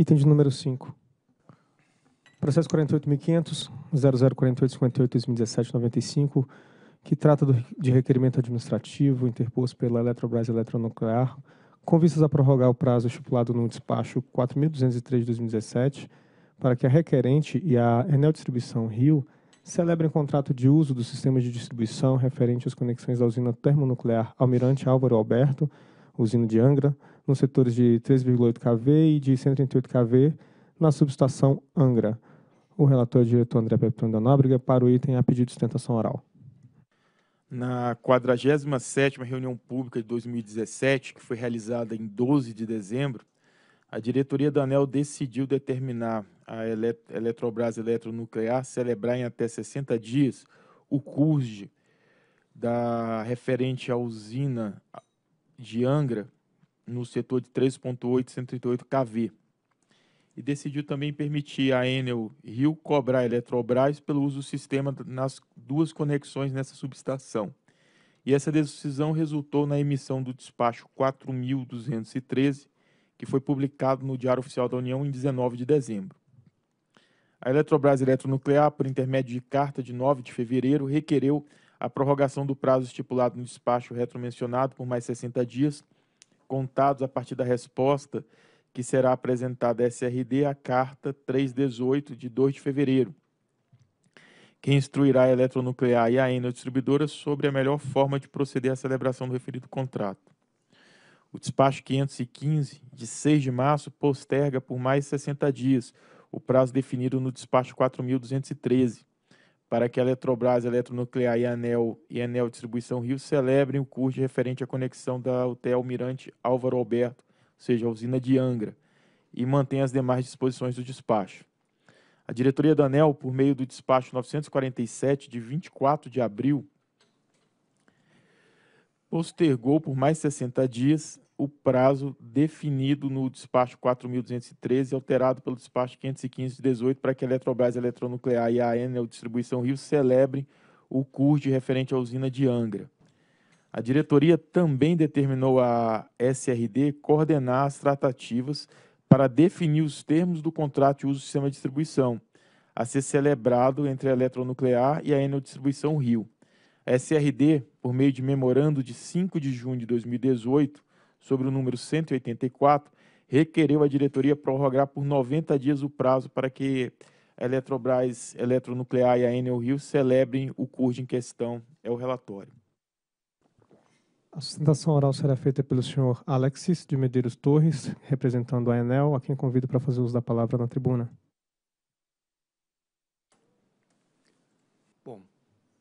Item de número 5. Processo 48.500.0048.58.2017.95, que trata do, de requerimento administrativo interposto pela Eletrobras Eletronuclear, com vistas a prorrogar o prazo estipulado no despacho 4.203.2017, para que a requerente e a Enel Distribuição Rio celebrem contrato de uso do sistema de distribuição referente às conexões da usina termonuclear Almirante Álvaro Alberto, usina de Angra, nos setores de 3,8 kV e de 138 kV na subestação Angra. O relator é o diretor André Pepitone da Nóbrega para o item a pedido de sustentação oral. Na 47ª reunião pública de 2017, que foi realizada em 12 de dezembro, a diretoria da ANEL decidiu determinar a Eletrobras Eletronuclear celebrar em até 60 dias o CURD da referente à usina de Angra, no setor de 13,808 kV. E decidiu também permitir a Enel Rio cobrar a Eletrobras pelo uso do sistema nas duas conexões nessa subestação. E essa decisão resultou na emissão do despacho 4213, que foi publicado no Diário Oficial da União em 19 de dezembro. A Eletrobras Eletronuclear, por intermédio de carta de 9 de fevereiro, requereu a prorrogação do prazo estipulado no despacho retromencionado por mais 60 dias contados a partir da resposta que será apresentada à SRD à Carta 318 de 2 de fevereiro, que instruirá a Eletronuclear e a Enel Distribuidora sobre a melhor forma de proceder à celebração do referido contrato. O despacho 515, de 6 de março, posterga por mais 60 dias o prazo definido no despacho 4.213, para que a Eletrobras Eletronuclear e Anel e Anel Distribuição Rio celebrem o curso referente à conexão da UTE Almirante Álvaro Alberto, ou seja, a usina de Angra, e mantenha as demais disposições do despacho. A diretoria da ANEL, por meio do despacho 947 de 24 de abril, postergou por mais 60 dias o prazo definido no despacho 4.213, alterado pelo despacho 515 18, para que a Eletrobras Eletronuclear e a Enel Distribuição Rio celebrem o curso referente à usina de Angra. A diretoria também determinou à SRD coordenar as tratativas para definir os termos do contrato de uso do sistema de distribuição, a ser celebrado entre a Eletronuclear e a Enel Distribuição Rio. A SRD, por meio de memorando de 5 de junho de 2018, sobre o número 184, requereu à diretoria prorrogar por 90 dias o prazo para que a Eletrobras Eletronuclear e a Enel Rio celebrem o curso em questão. É o relatório. A sustentação oral será feita pelo senhor Alexis de Medeiros Torres, representando a Enel, a quem convido para fazer uso da palavra na tribuna. Bom,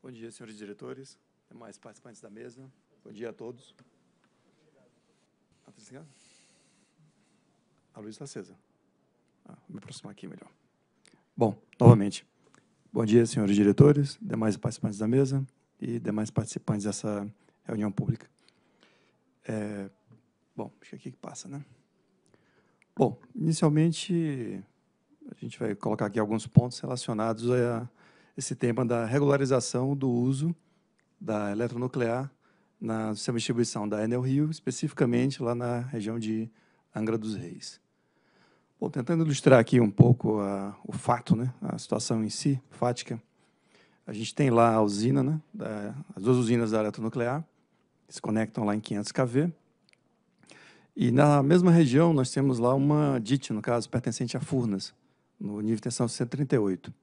bom dia, senhores diretores, demais participantes da mesa, bom dia a todos. Está A luz está acesa. Ah, vou me aproximar aqui melhor. Bom, novamente. Bom dia, senhores diretores, demais participantes da mesa e demais participantes dessa reunião pública. É, bom, acho que é aqui que passa, né? Bom, inicialmente a gente vai colocar aqui alguns pontos relacionados a esse tema da regularização do uso da eletronuclear na sistema de distribuição da Enel Rio, especificamente lá na região de Angra dos Reis. Bom, tentando ilustrar aqui um pouco a, o fato, né, a situação em si, fática, a gente tem lá a usina, né, da, as duas usinas da eletronuclear, que se conectam lá em 500 kV, e na mesma região nós temos lá uma DIT, no caso, pertencente a Furnas, no nível de tensão 138,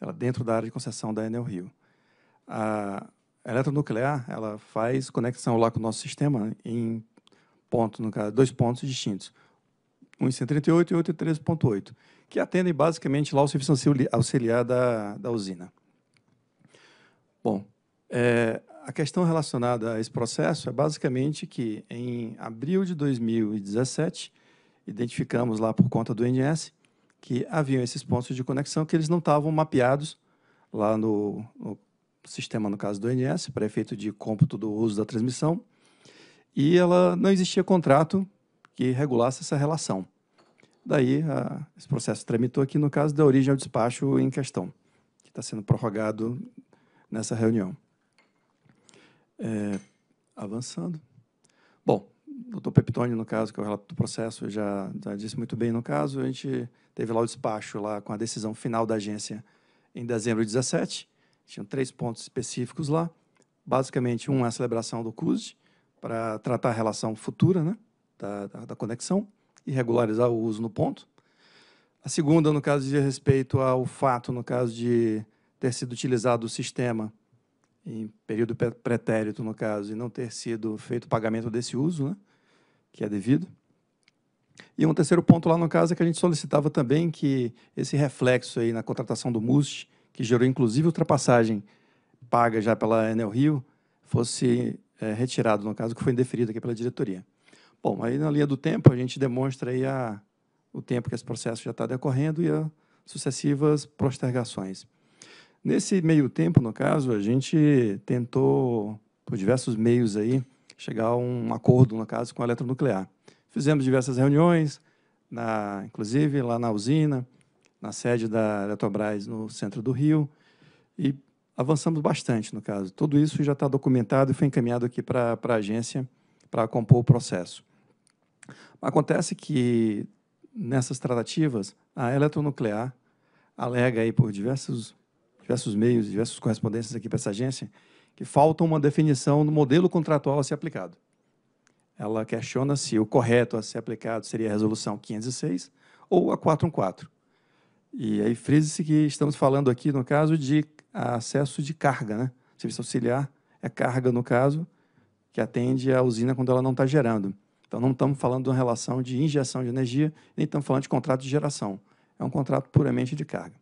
ela é dentro da área de concessão da Enel Rio. A, a eletronuclear, ela faz conexão lá com o nosso sistema em ponto, no caso, dois pontos distintos. Um em 138 e outro em 13.8, que atendem basicamente lá o serviço auxiliar da, da usina. Bom, é, a questão relacionada a esse processo é basicamente que em abril de 2017, identificamos lá por conta do INS que haviam esses pontos de conexão que eles não estavam mapeados lá no, no sistema, no caso do NS, para efeito de cômputo do uso da transmissão, e ela não existia contrato que regulasse essa relação. Daí, a, esse processo tramitou aqui no caso da origem ao despacho em questão, que está sendo prorrogado nessa reunião. É, avançando. Bom, o doutor Peptoni, no caso, que é o relato do processo, já, já, disse muito bem no caso, a gente teve lá o despacho lá com a decisão final da agência em dezembro de 17, tinham três pontos específicos lá. Basicamente, um é a celebração do CUSD, para tratar a relação futura né, da, da, conexão e regularizar o uso no ponto. A segunda, no caso, diz respeito ao fato, no caso de ter sido utilizado o sistema em período pretérito, no caso, e não ter sido feito o pagamento desse uso, né, que é devido. E um terceiro ponto lá, no caso, é que a gente solicitava também que esse reflexo aí na contratação do MUST que gerou inclusive ultrapassagem paga já pela Enel Rio, fosse é, retirado, no caso, que foi indeferido aqui pela diretoria. Bom, aí na linha do tempo a gente demonstra aí a, o tempo que esse processo já está decorrendo e as sucessivas postergações. Nesse meio tempo, no caso, a gente tentou, por diversos meios aí, chegar a um acordo, no caso, com a eletronuclear. Fizemos diversas reuniões, na, inclusive lá na usina, na sede da Eletrobras no centro do Rio e avançamos bastante no caso. Tudo isso já está documentado e foi encaminhado aqui para a agência para compor o processo. Acontece que nessas tratativas, a eletronuclear alega aí por diversos, diversos meios, diversas correspondências aqui para essa agência, que falta uma definição do modelo contratual a ser aplicado. Ela questiona se o correto a ser aplicado seria a resolução 506 ou a 414. E aí frise-se que estamos falando aqui, no caso, de acesso de carga, né? Serviço auxiliar é carga, no caso, que atende a usina quando ela não está gerando. Então, não estamos falando de uma relação de injeção de energia, nem estamos falando de contrato de geração. É um contrato puramente de carga.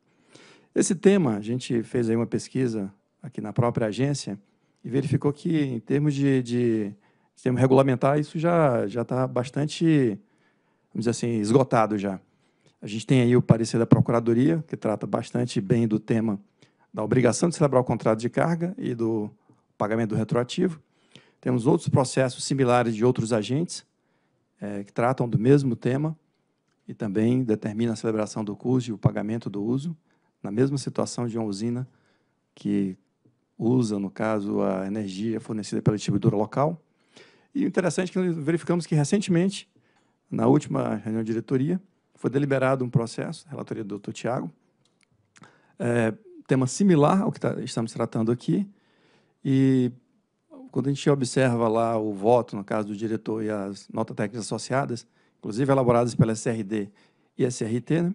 Esse tema, a gente fez aí uma pesquisa aqui na própria agência e verificou que, em termos de, de, de termos regulamentar, isso já está já tá bastante, vamos dizer assim, esgotado já. A gente tem aí o parecer da Procuradoria, que trata bastante bem do tema da obrigação de celebrar o contrato de carga e do pagamento do retroativo. Temos outros processos similares de outros agentes é, que tratam do mesmo tema e também determina a celebração do curso e o pagamento do uso, na mesma situação de uma usina que usa, no caso, a energia fornecida pela distribuidora local. E o interessante é que verificamos que, recentemente, na última reunião de diretoria, foi deliberado um processo, relatoria do Dr. Tiago, é, tema similar ao que tá, estamos tratando aqui, e quando a gente observa lá o voto, no caso do diretor e as notas técnicas associadas, inclusive elaboradas pela SRD e SRT, né,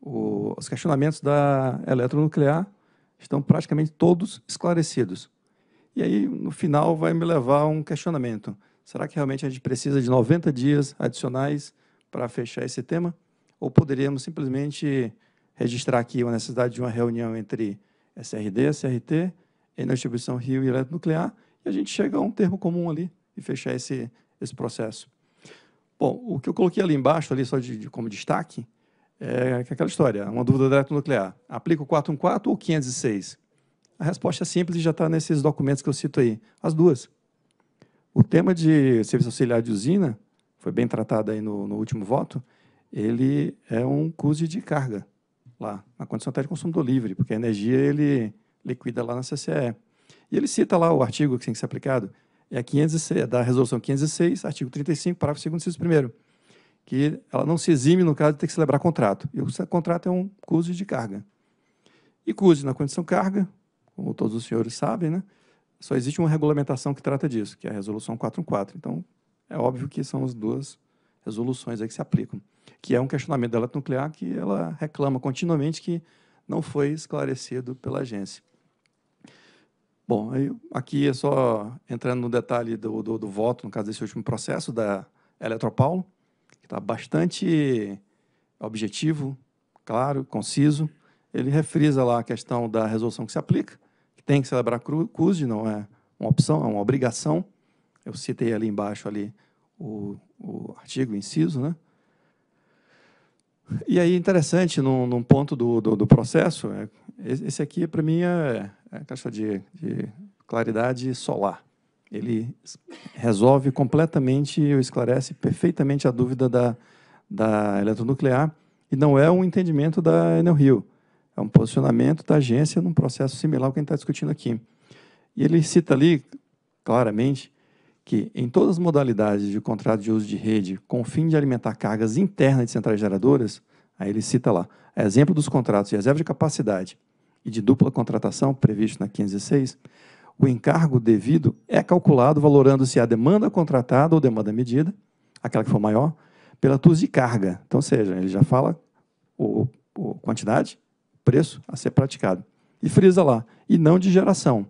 o, os questionamentos da eletronuclear estão praticamente todos esclarecidos. E aí, no final, vai me levar a um questionamento. Será que realmente a gente precisa de 90 dias adicionais para fechar esse tema? ou poderíamos simplesmente registrar aqui a necessidade de uma reunião entre SRD, CRT, Enel Distribuição Rio e Eletronuclear, e a gente chega a um termo comum ali e fechar esse, esse processo. Bom, o que eu coloquei ali embaixo, ali só de, de como destaque, é, é aquela história, uma dúvida direta nuclear. Aplica o 414 ou 506? A resposta é simples e já está nesses documentos que eu cito aí. As duas. O tema de serviço auxiliar de usina, foi bem tratado aí no, no último voto, ele é um cuse de carga lá, na condição até de consumidor livre, porque a energia ele liquida lá na CCE. E ele cita lá o artigo que tem que ser aplicado, é a 506, da resolução 506, artigo 35, parágrafo 2 inciso 1 que ela não se exime, no caso, de ter que celebrar contrato. E o contrato é um cuse de carga. E cuse na condição carga, como todos os senhores sabem, né, só existe uma regulamentação que trata disso, que é a resolução 414. Então, é óbvio que são as duas resoluções aí que se aplicam, que é um questionamento da nuclear que ela reclama continuamente que não foi esclarecido pela agência. Bom, aí, aqui é só entrando no detalhe do, do, do, voto, no caso desse último processo da Eletropaulo, que está bastante objetivo, claro, conciso. Ele refrisa lá a questão da resolução que se aplica, que tem que celebrar CUSD, não é uma opção, é uma obrigação. Eu citei ali embaixo ali o o artigo, o inciso, né? E aí, interessante, num, num ponto do, do, do, processo, é, esse aqui, para mim, é, é, a caixa de, de claridade solar. Ele resolve completamente, esclarece perfeitamente a dúvida da, da eletronuclear, e não é um entendimento da Enel Rio, é um posicionamento da agência num processo similar ao que a gente está discutindo aqui. E ele cita ali, claramente, que, em todas as modalidades de contrato de uso de rede com o fim de alimentar cargas internas de centrais geradoras, aí ele cita lá, é exemplo dos contratos de reserva de capacidade e de dupla contratação previsto na 506, o encargo devido é calculado valorando-se a demanda contratada ou demanda medida, aquela que for maior, pela TUS de carga. Então, seja, ele já fala o, o quantidade, preço a ser praticado. E frisa lá, e não de geração,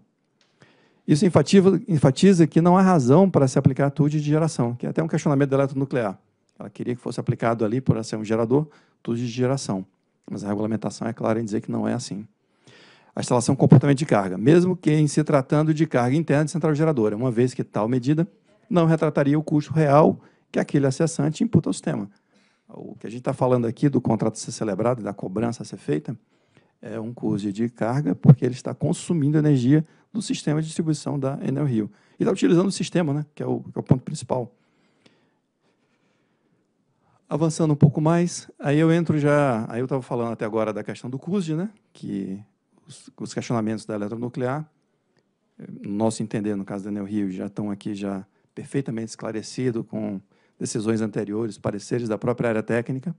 isso enfatiza, enfatiza que não há razão para se aplicar tudo de geração, que é até um questionamento da eletronuclear. Ela queria que fosse aplicado ali, por ser um gerador, tudo de geração. Mas a regulamentação é clara em dizer que não é assim. A instalação comportamento de carga, mesmo que em se tratando de carga interna de central geradora, uma vez que tal medida não retrataria o custo real que aquele acessante imputa ao sistema. O que a gente está falando aqui do contrato ser celebrado, da cobrança ser feita, é um cozer de carga, porque ele está consumindo energia do sistema de distribuição da Enel Rio. E está utilizando o sistema, né, que é o, que é o ponto principal. Avançando um pouco mais, aí eu entro já, aí eu estava falando até agora da questão do CUSD, né, que os, os questionamentos da eletronuclear, no nosso entender, no caso da Enel Rio, já estão aqui já perfeitamente esclarecidos com decisões anteriores, pareceres da própria área técnica.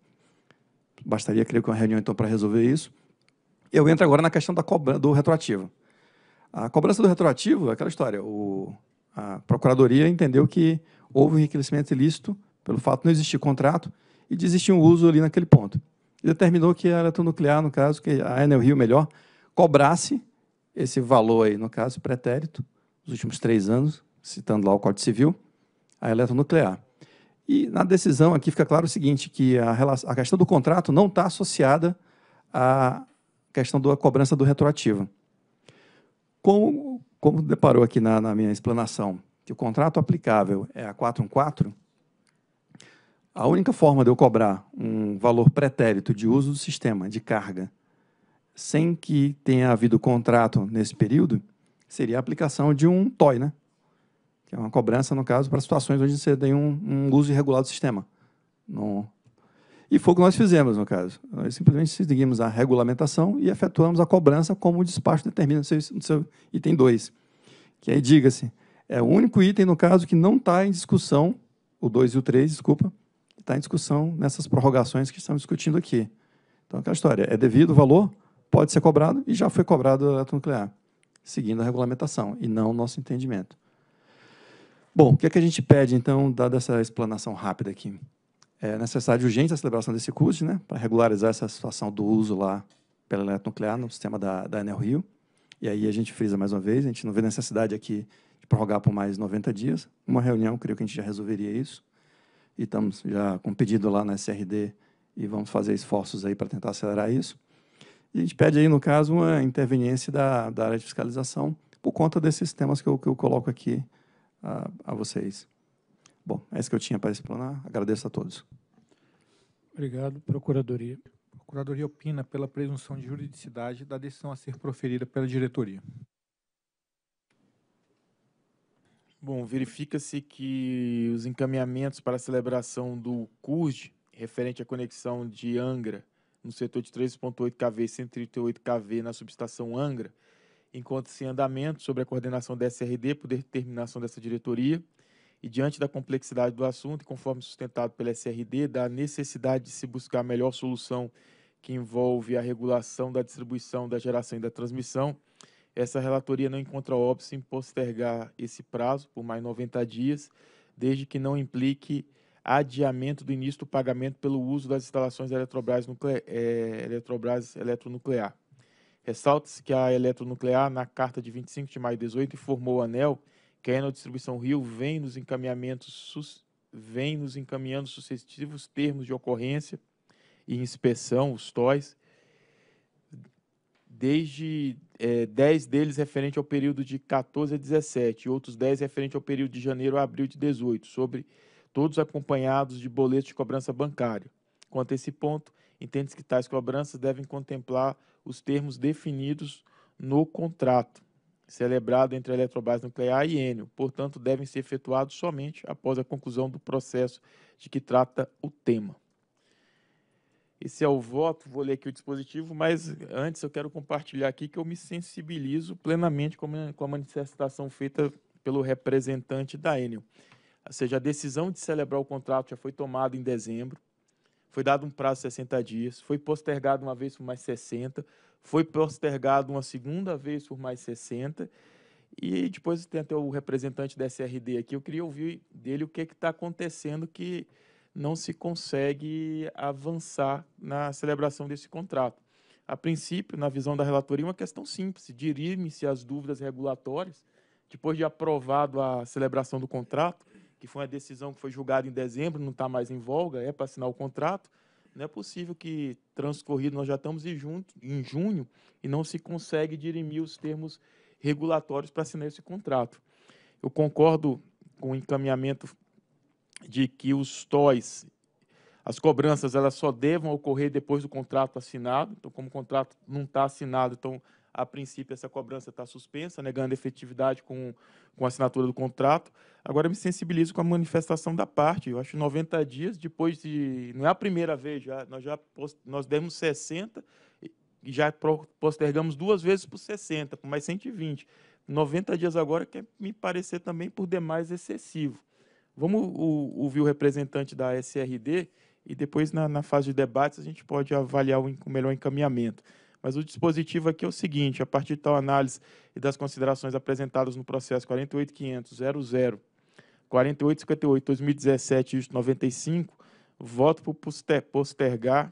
Bastaria, creio que uma reunião então para resolver isso. Eu entro agora na questão da cobrança, do retroativo. A cobrança do retroativo é aquela história. O, a Procuradoria entendeu que houve um enriquecimento ilícito pelo fato de não existir contrato e de existir um uso ali naquele ponto. E determinou que a eletronuclear, no caso, que a Enel Rio, melhor, cobrasse esse valor aí, no caso, pretérito, nos últimos três anos, citando lá o Código Civil, a eletronuclear. E na decisão aqui fica claro o seguinte, que a, relação, a questão do contrato não está associada à, questão da cobrança do retroativo. Como, como deparou aqui na, na minha explanação, que o contrato aplicável é a 414, a única forma de eu cobrar um valor pretérito de uso do sistema de carga sem que tenha havido contrato nesse período seria a aplicação de um TOI, né? que é uma cobrança, no caso, para situações onde você tem um, um uso irregular do sistema. No, e foi o que nós fizemos, no caso. Nós simplesmente seguimos a regulamentação e efetuamos a cobrança como o despacho determina no seu, no seu item 2. Que aí, diga-se, é o único item, no caso, que não está em discussão, o 2 e o 3, desculpa, está em discussão nessas prorrogações que estamos discutindo aqui. Então, aquela história, é devido o valor, pode ser cobrado e já foi cobrado o eletronuclear, seguindo a regulamentação e não o nosso entendimento. Bom, o que, é que a gente pede, então, dada essa explanação rápida aqui? é necessário urgente a celebração desse CUD, né, para regularizar essa situação do uso lá pela eletronuclear no sistema da, da Enel Rio. E aí a gente frisa mais uma vez, a gente não vê necessidade aqui de prorrogar por mais 90 dias. Uma reunião, creio que a gente já resolveria isso. E estamos já com um pedido lá na SRD e vamos fazer esforços aí para tentar acelerar isso. E a gente pede aí, no caso, uma interveniência da, da área de fiscalização por conta desses temas que eu, que eu coloco aqui a, a vocês. Bom, é isso que eu tinha para explanar. Agradeço a todos. Obrigado. Procuradoria. Procuradoria opina pela presunção de juridicidade da decisão a ser proferida pela diretoria. Bom, verifica-se que os encaminhamentos para a celebração do CURD, referente à conexão de Angra, no setor de 13.8 kV e 138 kV na subestação Angra, encontram se em andamento sobre a coordenação da SRD por determinação dessa diretoria e diante da complexidade do assunto, e conforme sustentado pela SRD, da necessidade de se buscar a melhor solução que envolve a regulação da distribuição, da geração e da transmissão, essa relatoria não encontra óbvio em postergar esse prazo por mais 90 dias, desde que não implique adiamento do início do pagamento pelo uso das instalações da Eletrobras, nucle... é... Eletrobras Eletronuclear. Ressalta-se que a Eletronuclear, na carta de 25 de maio de 18, informou o ANEL Kernel Distribuição Rio vem nos encaminhamentos vem nos encaminhando sucessivos termos de ocorrência e inspeção, os TOIs, desde é, 10 deles referente ao período de 14 a 17 e outros 10 referente ao período de janeiro a abril de 18, sobre todos acompanhados de boletos de cobrança bancária. Quanto a esse ponto, entende-se que tais cobranças devem contemplar os termos definidos no contrato celebrado entre a Eletrobras Nuclear e Enio. portanto, devem ser efetuados somente após a conclusão do processo de que trata o tema. Esse é o voto, vou ler aqui o dispositivo, mas antes eu quero compartilhar aqui que eu me sensibilizo plenamente com a manifestação feita pelo representante da Enio. Ou seja, a decisão de celebrar o contrato já foi tomada em dezembro, foi dado um prazo de 60 dias, foi postergado uma vez por mais 60, foi postergado uma segunda vez por mais 60. E depois tem até o representante da SRD aqui. Eu queria ouvir dele o que é está acontecendo que não se consegue avançar na celebração desse contrato. A princípio, na visão da relatoria, é uma questão simples: dirime-se as dúvidas regulatórias. Depois de aprovado a celebração do contrato, que foi uma decisão que foi julgada em dezembro, não está mais em voga, é para assinar o contrato não é possível que, transcorrido, nós já estamos em junho, em junho e não se consegue dirimir os termos regulatórios para assinar esse contrato. Eu concordo com o encaminhamento de que os TOIs, as cobranças, elas só devam ocorrer depois do contrato assinado. Então, como o contrato não está assinado, então a princípio, essa cobrança está suspensa, negando né, efetividade com, com a assinatura do contrato. Agora, me sensibilizo com a manifestação da parte. Eu acho 90 dias, depois de. Não é a primeira vez, já, nós já nós demos 60 e já postergamos duas vezes por 60, por mais 120. 90 dias agora quer me parecer também por demais excessivo. Vamos ouvir o representante da SRD e depois, na, na fase de debates, a gente pode avaliar o melhor encaminhamento. Mas o dispositivo aqui é o seguinte: a partir de tal análise e das considerações apresentadas no processo 48.500.00.4858.2017.95, 2017 95, voto por postergar,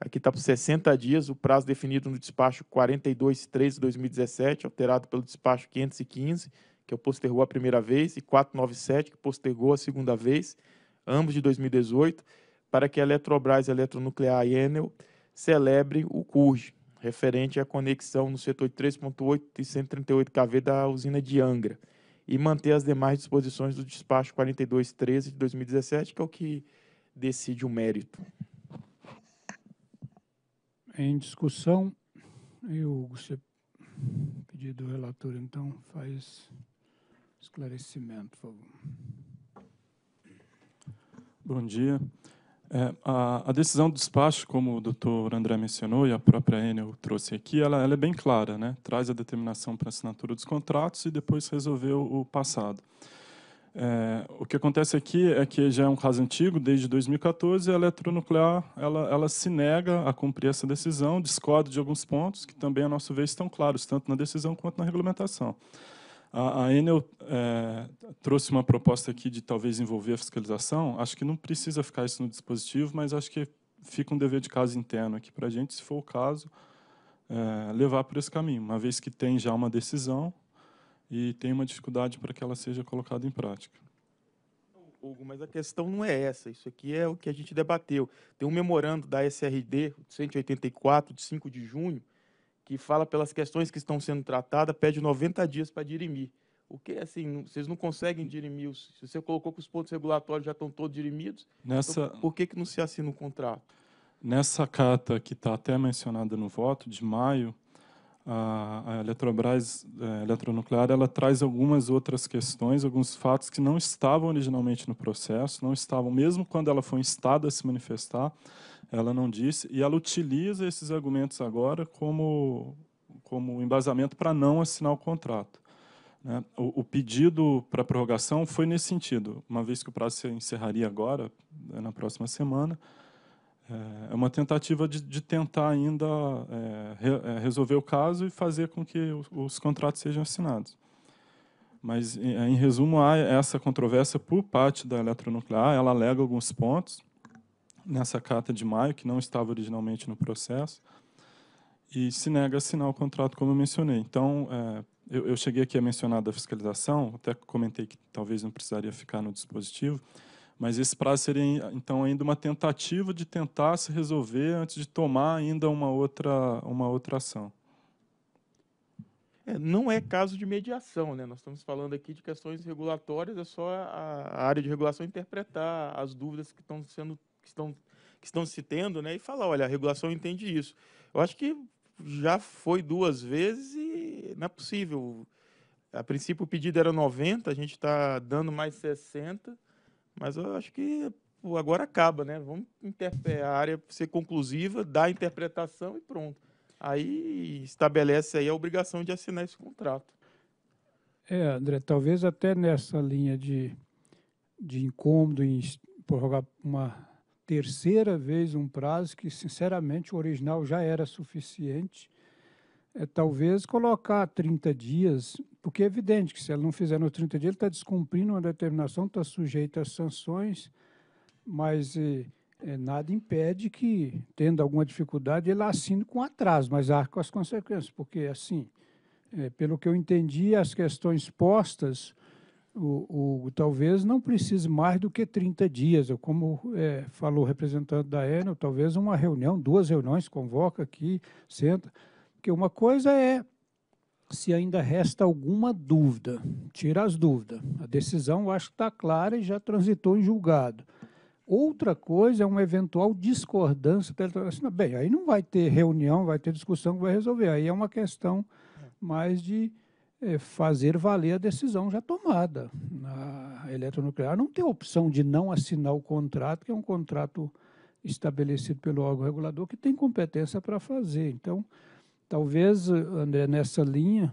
aqui está por 60 dias, o prazo definido no despacho 423 2017, alterado pelo despacho 515, que eu postergou a primeira vez, e 497, que postergou a segunda vez, ambos de 2018, para que a Eletrobras Eletronuclear e Enel celebrem o CURG, referente à conexão no setor 3.8 e 138 kV da usina de Angra, e manter as demais disposições do despacho 4213 de 2017, que é o que decide o mérito. Em discussão, eu você pedir do relator, então, faz esclarecimento, por favor. Bom dia. É, a, a, decisão do despacho, como o doutor André mencionou e a própria Enel trouxe aqui, ela, ela é bem clara, né? traz a determinação para assinatura dos contratos e depois resolveu o passado. É, o que acontece aqui é que já é um caso antigo, desde 2014, a eletronuclear ela, ela se nega a cumprir essa decisão, discorda de alguns pontos que também, a nosso ver, estão claros, tanto na decisão quanto na regulamentação. A, a Enel é, trouxe uma proposta aqui de talvez envolver a fiscalização. Acho que não precisa ficar isso no dispositivo, mas acho que fica um dever de casa interno aqui para a gente, se for o caso, é, levar por esse caminho, uma vez que tem já uma decisão e tem uma dificuldade para que ela seja colocada em prática. Hugo, mas a questão não é essa. Isso aqui é o que a gente debateu. Tem um memorando da SRD 184, de 5 de junho, que fala pelas questões que estão sendo tratadas, pede 90 dias para dirimir. O que assim, vocês não conseguem dirimir os, se você colocou que os pontos regulatórios já estão todos dirimidos, Nessa... então, por que, que não se assina o um contrato? Nessa carta que está até mencionada no voto, de maio, a, a Eletrobras a é, eletronuclear ela traz algumas outras questões, alguns fatos que não estavam originalmente no processo, não estavam, mesmo quando ela foi instada a se manifestar, ela não disse, e ela utiliza esses argumentos agora como, como embasamento para não assinar o contrato. Né? O, o, pedido para prorrogação foi nesse sentido, uma vez que o prazo se encerraria agora, na próxima semana, é, é uma tentativa de, de tentar ainda é, re, é, resolver o caso e fazer com que os, os contratos sejam assinados. Mas, em, é, em, resumo, há essa controvérsia por parte da eletronuclear. Ela alega alguns pontos nessa carta de maio, que não estava originalmente no processo, e se nega a assinar o contrato, como eu mencionei. Então, é, eu, eu cheguei aqui a mencionar da fiscalização, até comentei que talvez não precisaria ficar no dispositivo, mas esse prazo seria, então, ainda uma tentativa de tentar se resolver antes de tomar ainda uma outra, uma outra ação. É, não é caso de mediação, né? Nós estamos falando aqui de questões regulatórias, é só a, área de regulação interpretar as dúvidas que estão sendo que estão que estão se tendo, né? E falar, olha, a regulação entende isso. Eu acho que já foi duas vezes e não é possível. A princípio o pedido era 90, a gente está dando mais 60 mas eu acho que pô, agora acaba, né? Vamos a área ser conclusiva, dar a interpretação e pronto. Aí estabelece aí a obrigação de assinar esse contrato. É, André, talvez até nessa linha de, de incômodo em prorrogar uma terceira vez um prazo que, sinceramente, o original já era suficiente é talvez colocar 30 dias, porque é evidente que se ela não fizer nos 30 dias, ele está descumprindo uma determinação, está sujeita a sanções, mas é, é, nada impede que, tendo alguma dificuldade, ele assine com atraso, mas arca com as consequências, porque, assim, é, pelo que eu entendi, as questões postas, o, o, talvez não precise mais do que 30 dias. ou como é, falou o representante da Enel, talvez uma reunião, duas reuniões, convoca aqui, senta. Porque uma coisa é se ainda resta alguma dúvida, tira as dúvidas. A decisão eu acho que está clara e já transitou em julgado. Outra coisa é uma eventual discordância. Assim, bem, aí não vai ter reunião, vai ter discussão que vai resolver. Aí é uma questão mais de é, fazer valer a decisão já tomada. A eletronuclear não tem opção de não assinar o contrato, que é um contrato estabelecido pelo órgão regulador que tem competência para fazer. Então, Talvez, eh, André, nessa linha,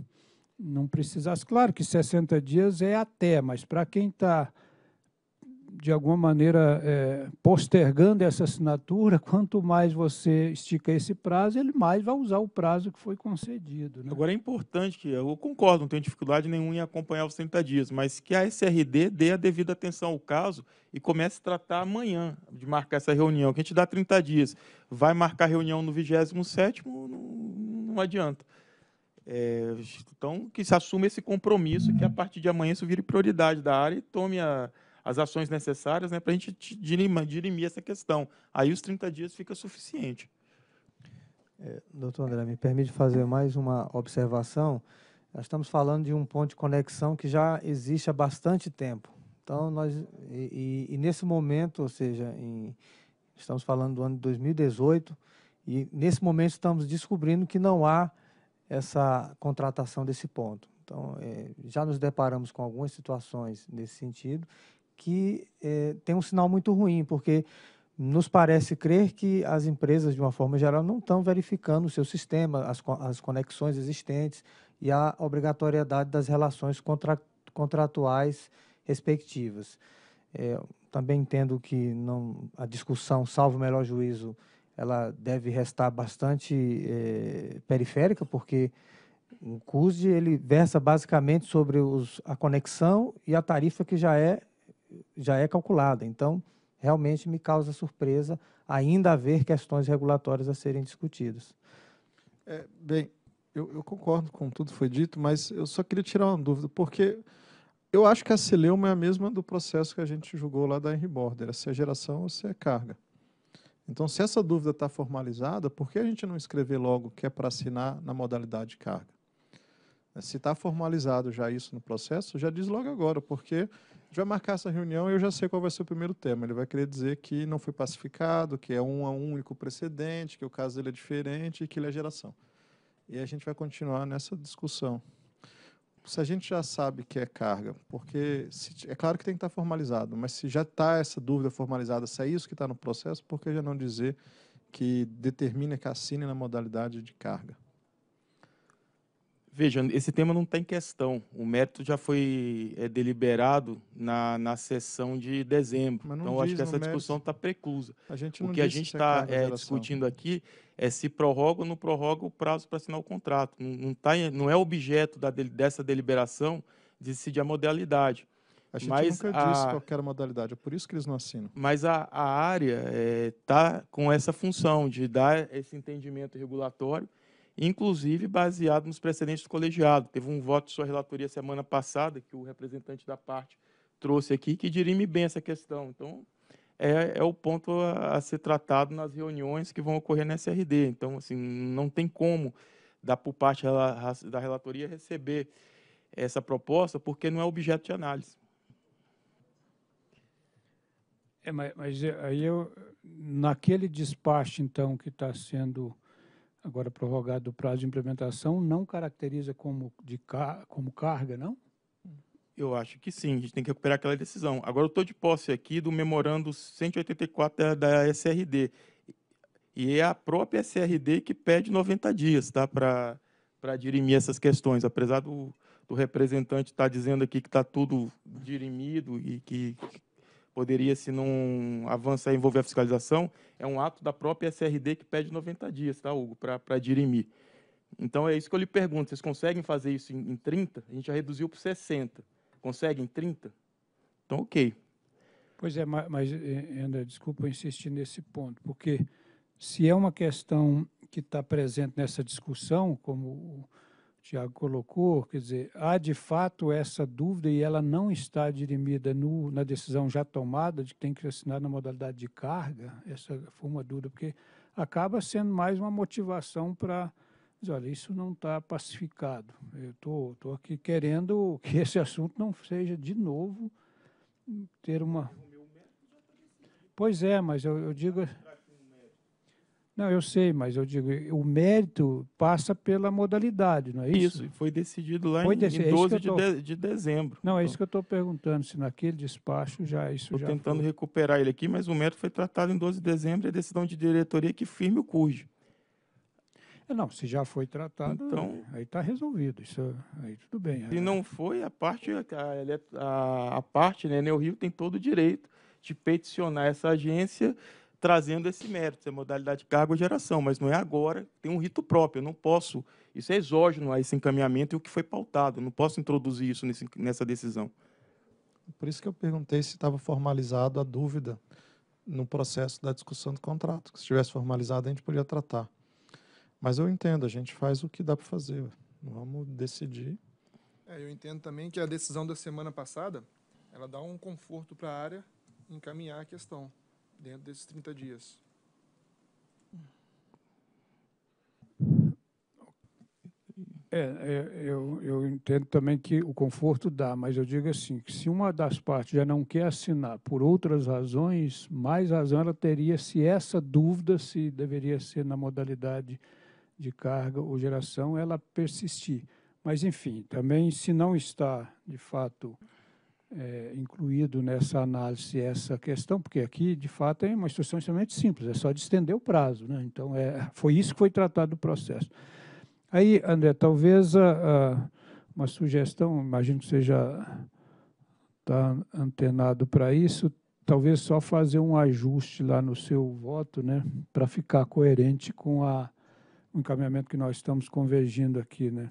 não precisasse. Claro que 60 dias é até, mas para quem está de alguma maneira, é, postergando essa assinatura, quanto mais você estica esse prazo, ele mais vai usar o prazo que foi concedido. Né? Agora, é importante que, eu concordo, não tenho dificuldade nenhuma em acompanhar os 30 dias, mas que a SRD dê a devida atenção ao caso e comece a tratar amanhã de marcar essa reunião, que a gente dá 30 dias. Vai marcar reunião no 27 não, não adianta. É, então, que se assuma esse compromisso, que a partir de amanhã isso vire prioridade da área e tome a as ações necessárias né, para a gente dirimir, dirimir, essa questão. Aí os 30 dias fica suficiente. É, doutor André, me permite fazer mais uma observação. Nós estamos falando de um ponto de conexão que já existe há bastante tempo. Então, nós, e, e, e nesse momento, ou seja, em, estamos falando do ano de 2018, e nesse momento estamos descobrindo que não há essa contratação desse ponto. Então, é, já nos deparamos com algumas situações nesse sentido, que é, tem um sinal muito ruim, porque nos parece crer que as empresas, de uma forma geral, não estão verificando o seu sistema, as, as conexões existentes e a obrigatoriedade das relações contra, contratuais respectivas. É, também entendo que não, a discussão, salvo o melhor juízo, ela deve restar bastante é, periférica, porque o CUSD ele versa basicamente sobre os, a conexão e a tarifa que já é já é calculada. Então, realmente me causa surpresa ainda haver questões regulatórias a serem discutidas. É, bem, eu, eu, concordo com tudo que foi dito, mas eu só queria tirar uma dúvida, porque eu acho que a celeuma é a mesma do processo que a gente julgou lá da Henry Border, é se é geração ou se é carga. Então, se essa dúvida está formalizada, por que a gente não escrever logo que é para assinar na modalidade carga? Se está formalizado já isso no processo, já diz logo agora, porque vai marcar essa reunião e eu já sei qual vai ser o primeiro tema. Ele vai querer dizer que não foi pacificado, que é um a um único precedente, que o caso dele é diferente e que ele é geração. E a gente vai continuar nessa discussão. Se a gente já sabe que é carga, porque se, é claro que tem que estar formalizado, mas se já está essa dúvida formalizada, se é isso que está no processo, por que já não dizer que determina que assine na modalidade de carga? Veja, esse tema não tem questão. O mérito já foi é, deliberado na, na sessão de dezembro. Então, acho que essa discussão está preclusa. o que a gente está é, tá, eh, discutindo aqui é se prorroga ou não prorroga o prazo para assinar o contrato. Não, não, tá, não é objeto da, dessa deliberação decidir a modalidade. A gente mas nunca a... disse qualquer modalidade, é por isso que eles não assinam. Mas a, a área está eh, é, com essa função de dar esse entendimento regulatório inclusive baseado nos precedentes do colegiado. Teve um voto de sua relatoria semana passada, que o representante da parte trouxe aqui, que dirime bem essa questão. Então, é, é o ponto a, a, ser tratado nas reuniões que vão ocorrer na SRD. Então, assim, não tem como da por parte da relatoria receber essa proposta, porque não é objeto de análise. É, mas, mas aí eu, naquele despacho, então, que está sendo agora prorrogado o prazo de implementação, não caracteriza como, de car como carga, não? Eu acho que sim, a gente tem que recuperar aquela decisão. Agora eu estou de posse aqui do memorando 184 da, da SRD. E é a própria SRD que pede 90 dias tá, para dirimir essas questões, apesar do, do representante estar tá dizendo aqui que está tudo dirimido e que, poderia, se não avançar e envolver a fiscalização, é um ato da própria SRD que pede 90 dias, tá, Hugo, para dirimir. Então, é isso que eu lhe pergunto, vocês conseguem fazer isso em, em 30? A gente já reduziu para 60. Conseguem em 30? Então, ok. Pois é, mas, eh, eh, André, desculpa insistir nesse ponto, porque se é uma questão que está presente nessa discussão, como Tiago colocou, quer dizer, há de fato essa dúvida e ela não está dirimida no, na decisão já tomada de que tem que assinar na modalidade de carga, essa foi uma dúvida, porque acaba sendo mais uma motivação para dizer, olha, isso não está pacificado. Eu estou tô, tô aqui querendo que esse assunto não seja de novo ter uma... Pois é, mas eu, eu digo... Não, eu sei, mas eu digo, o mérito passa pela modalidade, não é isso? Isso, foi decidido lá foi em, decidido, em 12 é de, tô... de, de, dezembro. Não, é então isso que eu estou perguntando, se naquele despacho já isso Estou tentando foi. recuperar ele aqui, mas o mérito foi tratado em 12 de dezembro, é decisão de diretoria que firme o CURG. É, não, se já foi tratado, então, aí está resolvido. Isso, aí tudo bem. Se é. não foi, a parte, a, a, a parte, né, Neo Rio tem todo o direito de peticionar essa agência trazendo esse mérito, essa é modalidade cargo-geração, mas não é agora, tem um rito próprio, eu não posso, isso é exógeno a esse encaminhamento e o que foi pautado, eu não posso introduzir isso nesse, nessa decisão. Por isso que eu perguntei se estava formalizado a dúvida no processo da discussão do contrato, se estivesse formalizado a gente poderia tratar. Mas eu entendo, a gente faz o que dá para fazer, vamos decidir. É, eu entendo também que a decisão da semana passada, ela dá um conforto para a área encaminhar a questão dentro desses 30 dias. É, é, eu, eu entendo também que o conforto dá, mas eu digo assim, que se uma das partes já não quer assinar por outras razões, mais razão ela teria se essa dúvida, se deveria ser na modalidade de carga ou geração, ela persistir. Mas, enfim, também se não está, de fato, é, incluído nessa análise essa questão, porque aqui, de fato, é uma instrução extremamente simples, é só de estender o prazo. Né? Então, é, foi isso que foi tratado o processo. Aí, André, talvez a, a, uma sugestão, imagino que seja está antenado para isso, talvez só fazer um ajuste lá no seu voto, né, para ficar coerente com a, o encaminhamento que nós estamos convergindo aqui, né.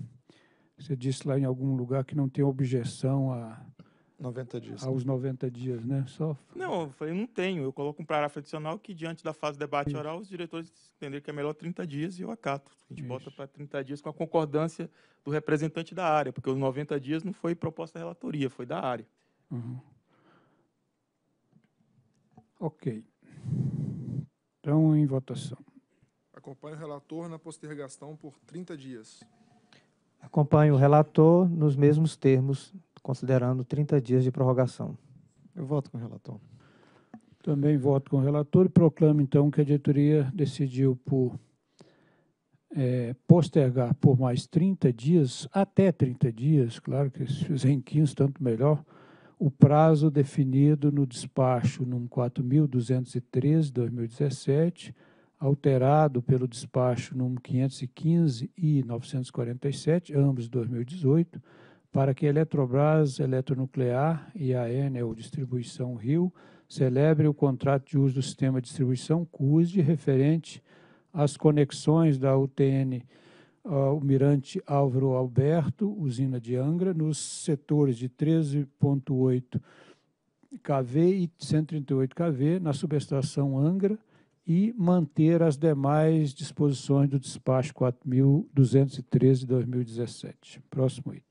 Você disse lá em algum lugar que não tem objeção a 90 dias. Aos 90 né? dias, né? Só... Não, eu falei, não tenho. Eu coloco um parágrafo adicional que, diante da fase de debate Isso. oral, os diretores entenderem que é melhor 30 dias e eu acato. A gente Isso. bota para 30 dias com a concordância do representante da área, porque os 90 dias não foi proposta da relatoria, foi da área. Uhum. Ok. Então, em votação. Acompanho o relator na postergação por 30 dias. Acompanho o relator nos mesmos termos considerando 30 dias de prorrogação. Eu voto com o relator. Também voto com o relator e proclamo, então, que a diretoria decidiu por é, postergar por mais 30 dias, até 30 dias, claro que se fizer em 15, tanto melhor, o prazo definido no despacho número 4.213, 2017, alterado pelo despacho número 515 e 947, ambos 2018, para que a Eletrobras Eletronuclear e a Enel Distribuição Rio celebre o contrato de uso do sistema de distribuição CUSD referente às conexões da UTN ah, Almirante Álvaro Alberto, usina de Angra, nos setores de 13.8 kV e 138 kV na subestação Angra e manter as demais disposições do despacho 4.213-2017. Próximo item.